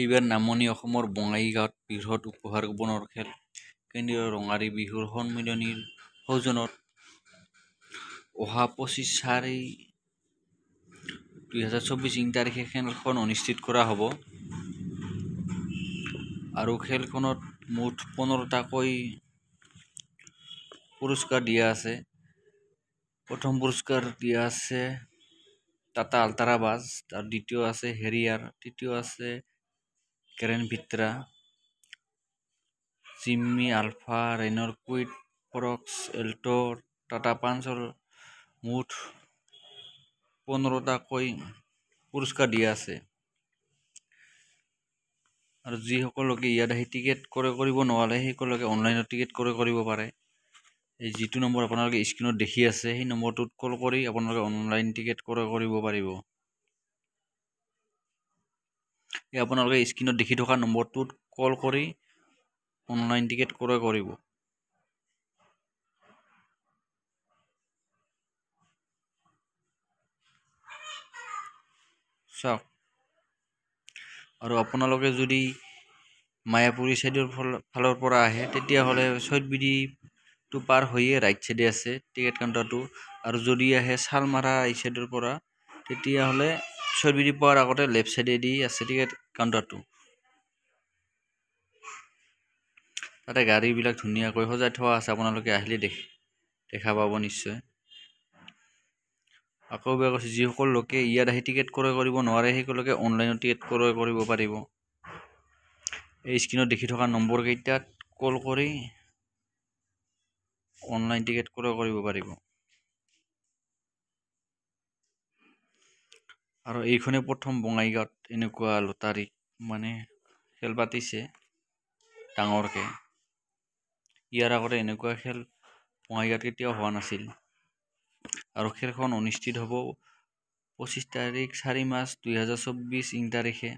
এইবাৰ নামনি অসমৰ বঙাইগাঁৱত বৃহৎ উপহাৰ গোপনৰ খেল কেন্দ্ৰীয় ৰঙাৰী বিহুৰ সন্মিলনীৰ সৌজনত অহা পঁচিছ চাৰি দুহেজাৰ চৌবিছ ইং তাৰিখে খেলখন অনুষ্ঠিত কৰা হ'ব আৰু খেলখনত মুঠ পোন্ধৰটাকৈ পুৰস্কাৰ দিয়া আছে প্ৰথম পুৰস্কাৰ দিয়া আছে টাটা আল্ট্ৰাবাছ তাৰ দ্বিতীয় আছে হেৰিয়াৰ তৃতীয় আছে গ্ৰেন ভিত্ৰা জিম্মি আলফা ৰেনৰ কুইট ফৰক্স এল্ট' টাটা পাঞ্চৰ মুঠ পোন্ধৰটাকৈ পুৰস্কাৰ দিয়া আছে আৰু যিসকলকে ইয়াত আহি টিকেট ক্ৰয় কৰিব নোৱাৰে সেইসকলকে অনলাইনত টিকেট ক্ৰয় কৰিব পাৰে এই যিটো নম্বৰ আপোনালোকে স্ক্ৰীণত দেখি আছে সেই নম্বৰটোত কল কৰি আপোনালোকে অনলাইন টিকেট ক্ৰয় কৰিব পাৰিব এই আপোনালোকে স্ক্ৰীণত দেখি থকা নম্বৰটোত কল কৰি অনলাইন টিকেট ক্ৰয় কৰিব চাওক আৰু আপোনালোকে যদি মায়াপুৰী ছাইডৰ ফল ফালৰ পৰা আহে তেতিয়াহ'লে বিধিটো পাৰ হৈয়ে ৰাইট চাইডে আছে টিকেট কাউণ্টাৰটো আৰু যদি আহে চালমাৰা এই ছাইডৰ পৰা তেতিয়াহ'লে চৰ্বিটি পোৱাৰ আগতে লেফ্ট চাইডে দি আছে ঠিক কাউণ্টাৰটো তাতে গাড়ীবিলাক ধুনীয়াকৈ সজাই থোৱা আছে আপোনালোকে আহিলে দেখ দেখা পাব নিশ্চয় আকৌ বেয়া কৈছোঁ যিসকল লোকে ইয়াত আহি টিকেট ক্ৰয় কৰিব নোৱাৰে সেইসকলকে অনলাইনত টিকেট ক্ৰয় কৰিব পাৰিব এই স্ক্ৰীণত দেখি থকা নম্বৰকেইটাত কল কৰি অনলাইন টিকেট ক্ৰয় কৰিব পাৰিব আৰু এইখনে প্ৰথম বঙাইগাঁৱত এনেকুৱা লটাৰী মানে খেল পাতিছে ডাঙৰকৈ ইয়াৰ আগতে এনেকুৱা খেল বঙাইগাঁৱত কেতিয়াও হোৱা নাছিল আৰু খেলখন অনুষ্ঠিত হ'ব পঁচিছ তাৰিখ চাৰি মাৰ্চ দুহেজাৰ চৌব্বিছ ইং তাৰিখে